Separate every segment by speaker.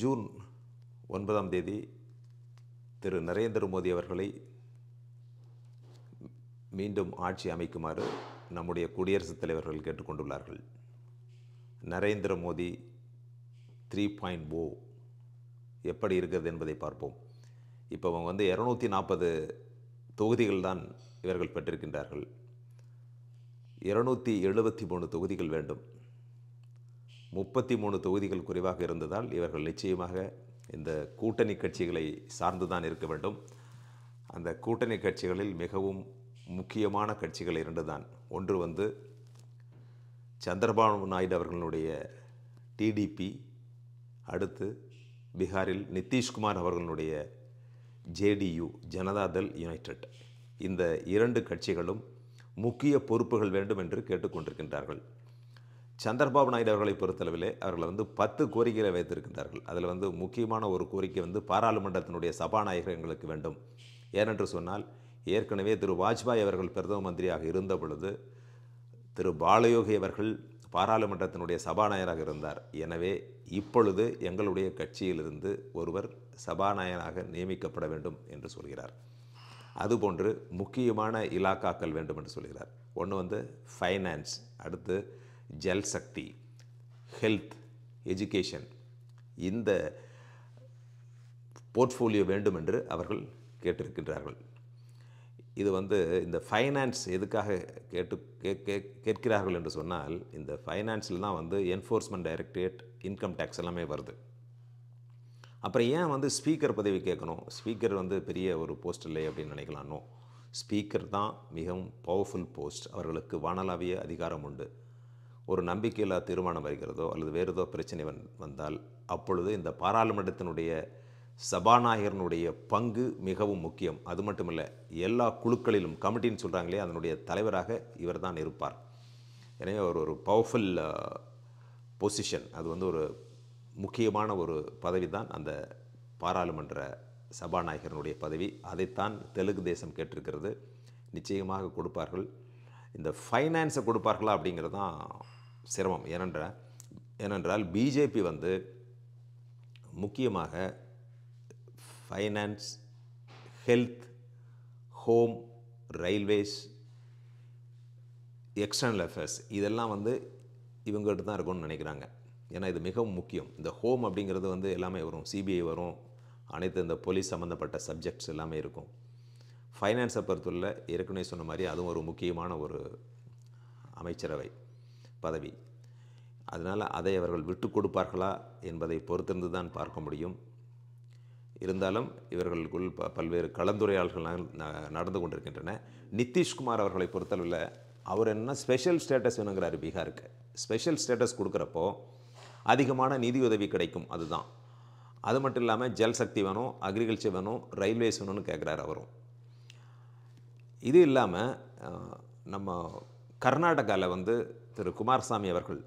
Speaker 1: June ஒன்பதாம் தேதி திரு நரேந்திர மோடி அவர்களை மீண்டும் ஆட்சி அமைக்குமாறு நம்முடைய குடியரசுத் தலைவர்கள் கேட்டுக்கொண்டுள்ளார்கள் Narendra Modi three point O எப்படி இருக்கிறது என்பதை பார்ப்போம் இப்போ அவங்க வந்து இரநூத்தி நாற்பது தொகுதிகள் தான் இவர்கள் பெற்றிருக்கின்றார்கள் இருநூற்றி எழுபத்தி மூணு தொகுதிகள் வேண்டும் முப்பத்தி மூணு தொகுதிகள் குறைவாக இருந்ததால் இவர்கள் நிச்சயமாக இந்த கூட்டணி கட்சிகளை சார்ந்து தான் இருக்க வேண்டும் அந்த கூட்டணி கட்சிகளில் மிகவும் முக்கியமான கட்சிகள் இரண்டு தான் ஒன்று வந்து சந்திரபாபு நாயுடு அவர்களுடைய டிடிபி அடுத்து பீகாரில் நிதிஷ்குமார் அவர்களுடைய ஜேடியு ஜனதாதள் யுனைடெட் இந்த இரண்டு கட்சிகளும் முக்கிய பொறுப்புகள் வேண்டும் என்று கேட்டுக்கொண்டிருக்கின்றார்கள் சந்திரபாபு நாயுடு அவர்களை பொறுத்தளவிலே அவர்கள் வந்து பத்து கோரிக்கைகளை வைத்திருக்கின்றார்கள் அதில் வந்து முக்கியமான ஒரு கோரிக்கை வந்து பாராளுமன்றத்தினுடைய சபாநாயகர் எங்களுக்கு வேண்டும் ஏனென்று சொன்னால் ஏற்கனவே திரு வாஜ்பாய் அவர்கள் பிரதம மந்திரியாக இருந்த பொழுது திரு பாலயோகி அவர்கள் பாராளுமன்றத்தினுடைய சபாநாயகராக இருந்தார் எனவே இப்பொழுது எங்களுடைய கட்சியிலிருந்து ஒருவர் சபாநாயகராக நியமிக்கப்பட வேண்டும் என்று சொல்கிறார் அதுபோன்று முக்கியமான இலாக்காக்கள் வேண்டும் என்று சொல்கிறார் ஒன்று வந்து ஃபைனான்ஸ் அடுத்து ஜல் சக்தி ஹெல்த் எஜுகேஷன் இந்த போர்ட்ஃபோலியோ வேண்டும் என்று அவர்கள் கேட்டிருக்கின்றார்கள் இது வந்து இந்த ஃபைனான்ஸ் எதுக்காக கேட்டு கே கேட்கிறார்கள் என்று சொன்னால் இந்த ஃபைனான்ஸில் தான் வந்து என்ஃபோர்ஸ்மெண்ட் டைரக்டரேட் இன்கம் டேக்ஸ் எல்லாமே வருது அப்புறம் ஏன் வந்து ஸ்பீக்கர் பதவி கேட்கணும் ஸ்பீக்கர் வந்து பெரிய ஒரு போஸ்ட் இல்லை அப்படின்னு நினைக்கலாம் ஸ்பீக்கர் தான் மிகவும் பவர்ஃபுல் போஸ்ட் அவர்களுக்கு வானளாவிய அதிகாரம் உண்டு ஒரு நம்பிக்கையில்லா தீர்மானம் வருகிறதோ அல்லது வேறு ஏதோ பிரச்சனை வந்தால் அப்பொழுது இந்த பாராளுமன்றத்தினுடைய சபாநாயகரனுடைய பங்கு மிகவும் முக்கியம் அது இல்லை எல்லா குழுக்களிலும் கமிட்டின்னு சொல்கிறாங்களே அதனுடைய தலைவராக இவர் தான் இருப்பார் எனவே அவர் ஒரு பவர்ஃபுல் பொசிஷன் அது வந்து ஒரு முக்கியமான ஒரு பதவி தான் அந்த பாராளுமன்ற சபாநாயகரனுடைய பதவி அதைத்தான் தெலுங்கு தேசம் கேட்டிருக்கிறது நிச்சயமாக கொடுப்பார்கள் இந்த ஃபைனான்ஸை கொடுப்பார்களா அப்படிங்கிறது தான் சிரமம் ஏனென்றால் ஏனென்றால் பிஜேபி வந்து முக்கியமாக finance health home railways external affairs இதெல்லாம் வந்து இவங்ககிட்ட தான் இருக்கும்னு நினைக்கிறாங்க ஏன்னா இது மிகவும் முக்கியம் இந்த ஹோம் அப்படிங்கிறது வந்து எல்லாமே வரும் சிபிஐ வரும் அனைத்து இந்த போலீஸ் சம்மந்தப்பட்ட சப்ஜெக்ட்ஸ் எல்லாமே இருக்கும் ஃபைனான்ஸை பொறுத்துள்ள ஏற்கனவே சொன்ன மாதிரி அதுவும் ஒரு முக்கியமான ஒரு அமைச்சரவை பதவி அதனால் அதை அவர்கள் விட்டு கொடுப்பார்களா என்பதை பொறுத்திருந்து தான் பார்க்க முடியும் இருந்தாலும் இவர்களுக்குள் ப பல்வேறு கலந்துரையாடல்கள் நடந்து கொண்டிருக்கின்றன நிதிஷ்குமார் அவர்களை பொறுத்தளவில் அவர் என்ன ஸ்பெஷல் ஸ்டேட்டஸ் வேணுங்கிறாரு பீகாருக்கு ஸ்பெஷல் ஸ்டேட்டஸ் கொடுக்குறப்போ அதிகமான நிதி உதவி கிடைக்கும் அதுதான் அது மட்டும் இல்லாமல் ஜல்சக்தி வேணும் அக்ரிகல்ச்சர் வேணும் ரயில்வேஸ் வேணும்னு கேட்குறாரு அவரும் இது இல்லாமல் நம்ம கர்நாடகாவில் வந்து திரு குமாரசாமி அவர்கள்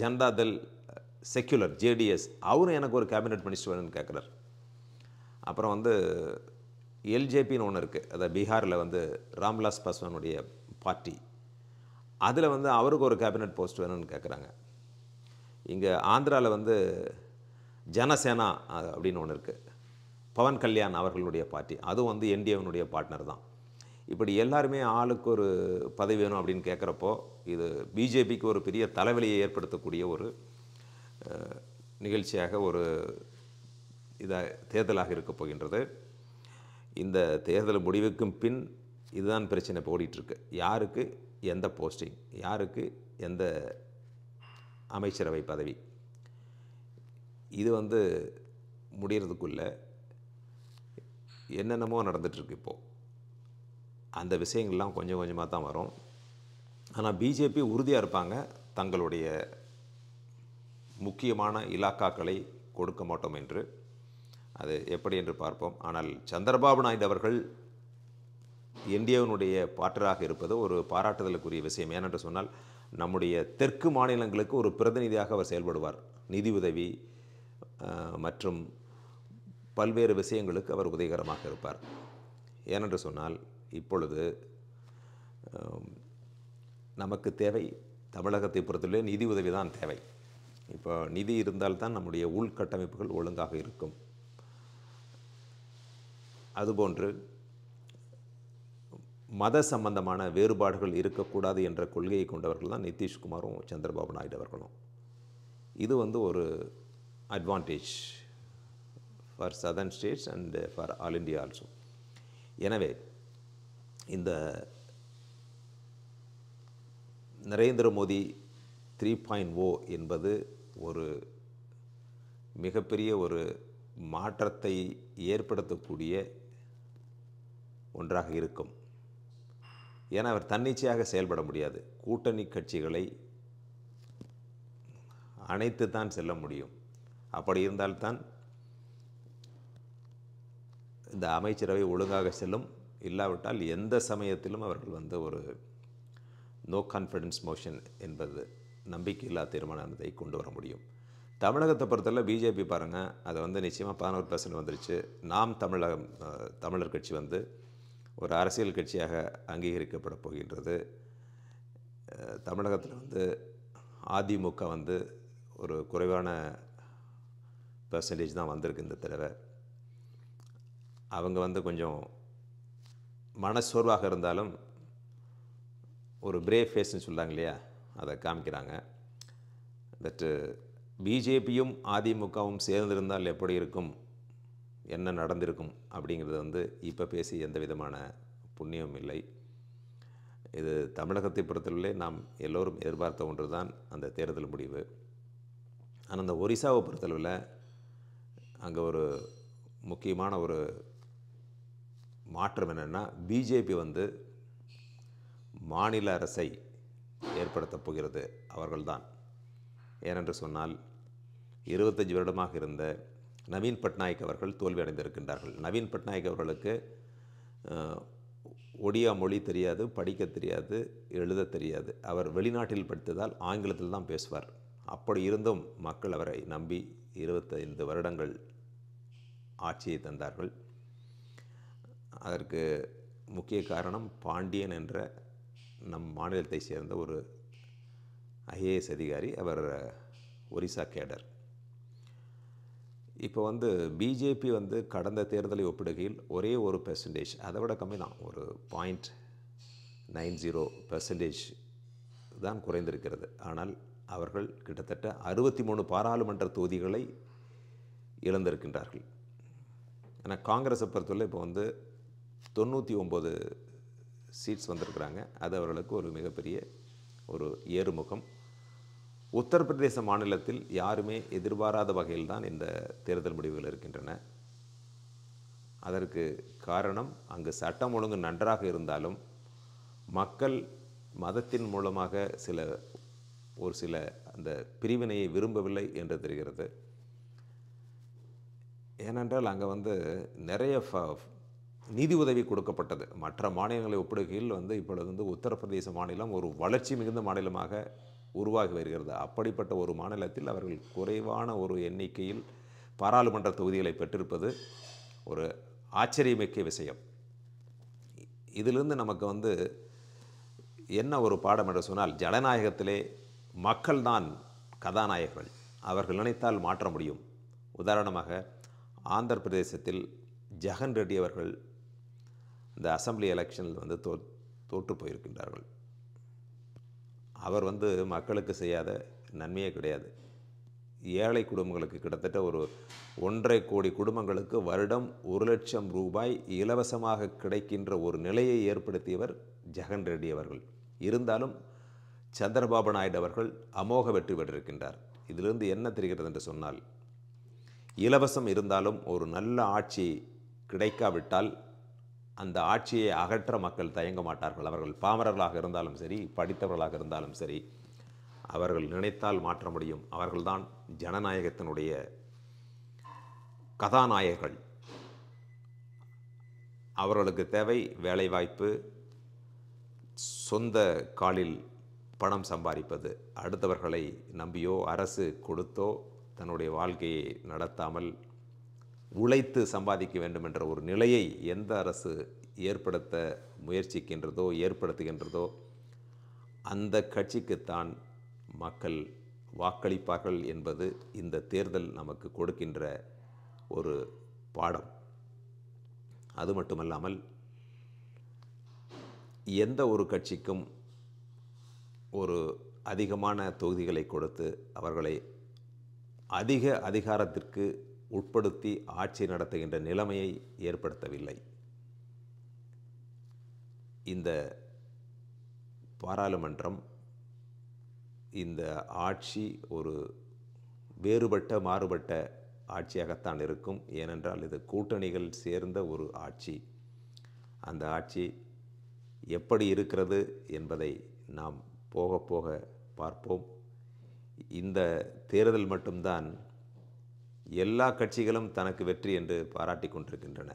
Speaker 1: ஜனதாதள் செக்யுலர் ஜேடிஎஸ் அவரும் எனக்கு ஒரு கேபினட் மினிஸ்டர் வேணும்னு கேட்குறாரு அப்புறம் வந்து எல்ஜேபின்னு ஒன்று இருக்குது அதை பீகாரில் வந்து ராம்விலாஸ் பாஸ்வானுடைய பார்ட்டி அதில் வந்து அவருக்கு ஒரு கேபினட் போஸ்ட் வேணும்னு கேட்குறாங்க இங்கே ஆந்திராவில் வந்து ஜனசேனா அப்படின்னு ஒன்று இருக்குது பவன் கல்யாண் அவர்களுடைய பார்ட்டி அதுவும் வந்து என்டிஏவனுடைய பார்ட்னர் தான் இப்படி எல்லாருமே ஆளுக்கு ஒரு பதவி வேணும் அப்படின்னு கேட்குறப்போ இது பிஜேபிக்கு ஒரு பெரிய தலைவலியை ஏற்படுத்தக்கூடிய ஒரு நிகழ்ச்சியாக ஒரு இதாக தேர்தலாக இருக்கப் போகின்றது இந்த தேர்தல் முடிவுக்கும் பின் இதுதான் பிரச்சனை இப்போ ஓடிட்டுருக்கு யாருக்கு எந்த போஸ்டிங் யாருக்கு எந்த அமைச்சரவை பதவி இது வந்து முடிகிறதுக்குள்ளே என்னென்னமோ நடந்துகிட்ருக்கு இப்போது அந்த விஷயங்கள்லாம் கொஞ்சம் கொஞ்சமாக தான் வரும் ஆனால் பிஜேபி உறுதியாக இருப்பாங்க தங்களுடைய முக்கியமான இலாக்காக்களை கொடுக்க மாட்டோம் என்று அது எப்படி என்று பார்ப்போம் ஆனால் சந்திரபாபு நாயுடு அவர்கள் இந்தியாவினுடைய பாட்டராக இருப்பது ஒரு பாராட்டுதலுக்குரிய விஷயம் ஏனென்று சொன்னால் நம்முடைய தெற்கு மாநிலங்களுக்கு ஒரு பிரதிநிதியாக அவர் செயல்படுவார் நிதி உதவி மற்றும் பல்வேறு விஷயங்களுக்கு அவர் உதவிகரமாக இருப்பார் ஏனென்று சொன்னால் இப்பொழுது நமக்கு தேவை தமிழகத்தை பொறுத்தவரை நிதி உதவி தான் தேவை இப்போ நிதி இருந்தால்தான் நம்முடைய உள்கட்டமைப்புகள் ஒழுங்காக இருக்கும் அதுபோன்று மத சம்பந்தமான வேறுபாடுகள் இருக்கக்கூடாது என்ற கொள்கையை கொண்டவர்கள் தான் நிதிஷ்குமாரும் சந்திரபாபு நாயுடு அவர்களும் இது வந்து ஒரு advantage for southern states and for all India also எனவே இந்த Narendra Modi three point O என்பது ஒரு மிகப்பெரிய ஒரு மாற்றத்தை ஏற்படுத்தக்கூடிய ஒன்றாக இருக்கும் ஏன்னா அவர் தன்னிச்சையாக செயல்பட முடியாது கூட்டணி கட்சிகளை அனைத்து தான் செல்ல முடியும் அப்படி இருந்தால்தான் இந்த அமைச்சரவை ஒழுங்காக செல்லும் இல்லாவிட்டால் எந்த சமயத்திலும் அவர்கள் வந்து ஒரு நோ கான்ஃபிடன்ஸ் மோஷன் என்பது நம்பிக்கையில்லா தீர்மானத்தை கொண்டு வர முடியும் தமிழகத்தை பொறுத்தவரை பிஜேபி பாருங்கள் அதை வந்து நிச்சயமாக பதினோரு பர்சன்ட் வந்துருச்சு நாம் தமிழகம் தமிழர் கட்சி வந்து ஒரு அரசியல் கட்சியாக அங்கீகரிக்கப்பட போகின்றது தமிழகத்தில் வந்து அதிமுக வந்து ஒரு குறைவான பர்சன்டேஜ் தான் வந்திருக்கு இந்த தடவை அவங்க வந்து கொஞ்சம் மனசோர்வாக இருந்தாலும் ஒரு பிரேவ் ஃபேஸ்னு சொல்கிறாங்க இல்லையா அதை காமிக்கிறாங்க தட்டு uh, பிஜேபியும் அதிமுகவும் சேர்ந்திருந்தால் எப்படி இருக்கும் என்ன நடந்திருக்கும் அப்படிங்கிறது வந்து இப்போ பேசி எந்த விதமான புண்ணியமும் இல்லை இது தமிழகத்தை பொறுத்தவரையிலே நாம் எல்லோரும் எதிர்பார்த்த ஒன்று தான் அந்த தேர்தல் முடிவு ஆனால் அந்த ஒரிசாவை பொறுத்தளவில் அங்கே ஒரு முக்கியமான ஒரு மாற்றம் என்னென்னா பிஜேபி வந்து மாநில அரசை ஏற்படுத்தப் போகிறது அவர்கள்தான் ஏனென்று சொன்னால் இருபத்தஞ்சி வருடமாக இருந்த நவீன் பட்நாயக் அவர்கள் தோல்வி அடைந்திருக்கின்றார்கள் நவீன் பட்நாயக் அவர்களுக்கு ஒடியா மொழி தெரியாது படிக்க தெரியாது எழுத தெரியாது அவர் வெளிநாட்டில் படித்ததால் ஆங்கிலத்தில் தான் பேசுவார் அப்படி இருந்தும் மக்கள் அவரை நம்பி இருபத்தைந்து வருடங்கள் ஆட்சியை தந்தார்கள் அதற்கு முக்கிய காரணம் பாண்டியன் என்ற நம் மாநிலத்தை சேர்ந்த ஒரு ஐஏஎஸ் அதிகாரி அவர் ஒரிசா கேடர் இப்போ வந்து பிஜேபி வந்து கடந்த தேர்தலை ஒப்பிடுகையில் ஒரே ஒரு பெர்சன்டேஜ் அதை விட கம்மி தான் ஒரு பாயிண்ட் நைன் ஜீரோ பெர்சன்டேஜ் தான் குறைந்திருக்கிறது ஆனால் அவர்கள் கிட்டத்தட்ட அறுபத்தி மூணு பாராளுமன்ற தொகுதிகளை இழந்திருக்கின்றார்கள் ஆனால் காங்கிரஸை பொறுத்தவரை இப்போ வந்து தொண்ணூற்றி ஒம்பது சீட்ஸ் வந்திருக்கிறாங்க அது அவர்களுக்கு ஒரு மிகப்பெரிய ஒரு ஏறுமுகம் உத்தரப்பிரதேச மாநிலத்தில் யாருமே எதிர்பாராத வகையில் தான் இந்த தேர்தல் முடிவுகள் இருக்கின்றன அதற்கு காரணம் அங்கு சட்டம் ஒழுங்கு நன்றாக இருந்தாலும் மக்கள் மதத்தின் மூலமாக சில ஒரு சில அந்த பிரிவினையை விரும்பவில்லை என்று தெரிகிறது ஏனென்றால் அங்கே வந்து நிறைய நிதி உதவி கொடுக்கப்பட்டது மற்ற மாநிலங்களை ஒப்பிடுகையில் வந்து இப்பொழுது வந்து உத்தரப்பிரதேச மாநிலம் ஒரு வளர்ச்சி மிகுந்த மாநிலமாக உருவாகி வருகிறது அப்படிப்பட்ட ஒரு மாநிலத்தில் அவர்கள் குறைவான ஒரு எண்ணிக்கையில் பாராளுமன்ற தொகுதிகளை பெற்றிருப்பது ஒரு ஆச்சரியமிக்க விஷயம் இதிலிருந்து நமக்கு வந்து என்ன ஒரு பாடம் என்று சொன்னால் ஜனநாயகத்திலே மக்கள்தான் கதாநாயகர்கள் அவர்கள் நினைத்தால் மாற்ற முடியும் உதாரணமாக ஆந்திர பிரதேசத்தில் ஜெகன் ரெட்டி அவர்கள் இந்த அசம்பிளி எலெக்ஷனில் வந்து தோ தோற்று போயிருக்கின்றார்கள் அவர் வந்து மக்களுக்கு செய்யாத நன்மையே கிடையாது ஏழை குடும்பங்களுக்கு கிட்டத்தட்ட ஒரு ஒன்றரை கோடி குடும்பங்களுக்கு வருடம் ஒரு லட்சம் ரூபாய் இலவசமாக கிடைக்கின்ற ஒரு நிலையை ஏற்படுத்தியவர் ஜெகன் ரெட்டி அவர்கள் இருந்தாலும் சந்திரபாபு நாயுடு அவர்கள் அமோக வெற்றி பெற்றிருக்கின்றார் இதிலிருந்து என்ன தெரிகிறது என்று சொன்னால் இலவசம் இருந்தாலும் ஒரு நல்ல ஆட்சி கிடைக்காவிட்டால் அந்த ஆட்சியை அகற்ற மக்கள் தயங்க மாட்டார்கள் அவர்கள் பாமரர்களாக இருந்தாலும் சரி படித்தவர்களாக இருந்தாலும் சரி அவர்கள் நினைத்தால் மாற்ற முடியும் அவர்கள்தான் ஜனநாயகத்தினுடைய கதாநாயகர்கள் அவர்களுக்கு தேவை வேலைவாய்ப்பு சொந்த காலில் பணம் சம்பாதிப்பது அடுத்தவர்களை நம்பியோ அரசு கொடுத்தோ தன்னுடைய வாழ்க்கையை நடத்தாமல் உழைத்து சம்பாதிக்க வேண்டும் என்ற ஒரு நிலையை எந்த அரசு ஏற்படுத்த முயற்சிக்கின்றதோ ஏற்படுத்துகின்றதோ அந்த கட்சிக்குத்தான் மக்கள் வாக்களிப்பார்கள் என்பது இந்த தேர்தல் நமக்கு கொடுக்கின்ற ஒரு பாடம் அது மட்டுமல்லாமல் எந்த ஒரு கட்சிக்கும் ஒரு அதிகமான தொகுதிகளை கொடுத்து அவர்களை அதிக அதிகாரத்திற்கு உட்படுத்தி ஆட்சி நடத்துகின்ற நிலைமையை ஏற்படுத்தவில்லை இந்த பாராளுமன்றம் இந்த ஆட்சி ஒரு வேறுபட்ட மாறுபட்ட ஆட்சியாகத்தான் இருக்கும் ஏனென்றால் இது கூட்டணிகள் சேர்ந்த ஒரு ஆட்சி அந்த ஆட்சி எப்படி இருக்கிறது என்பதை நாம் போக போக பார்ப்போம் இந்த தேர்தல் மட்டும்தான் எல்லா கட்சிகளும் தனக்கு வெற்றி என்று பாராட்டி கொண்டிருக்கின்றன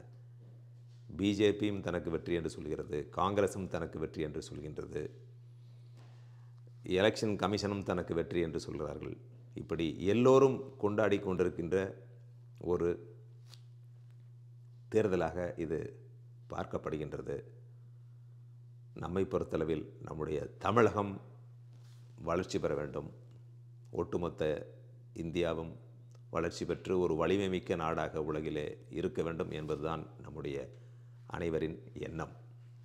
Speaker 1: பிஜேபியும் தனக்கு வெற்றி என்று சொல்கிறது காங்கிரஸும் தனக்கு வெற்றி என்று சொல்கின்றது எலெக்ஷன் கமிஷனும் தனக்கு வெற்றி என்று சொல்கிறார்கள் இப்படி எல்லோரும் கொண்டாடி கொண்டிருக்கின்ற ஒரு தேர்தலாக இது பார்க்கப்படுகின்றது நம்மை பொறுத்தளவில் நம்முடைய தமிழகம் வளர்ச்சி பெற வேண்டும் ஒட்டுமொத்த இந்தியாவும் வளர்ச்சி பெற்று ஒரு வலிமைமிக்க நாடாக உலகிலே இருக்க வேண்டும் என்பதுதான் நம்முடைய அனைவரின் எண்ணம்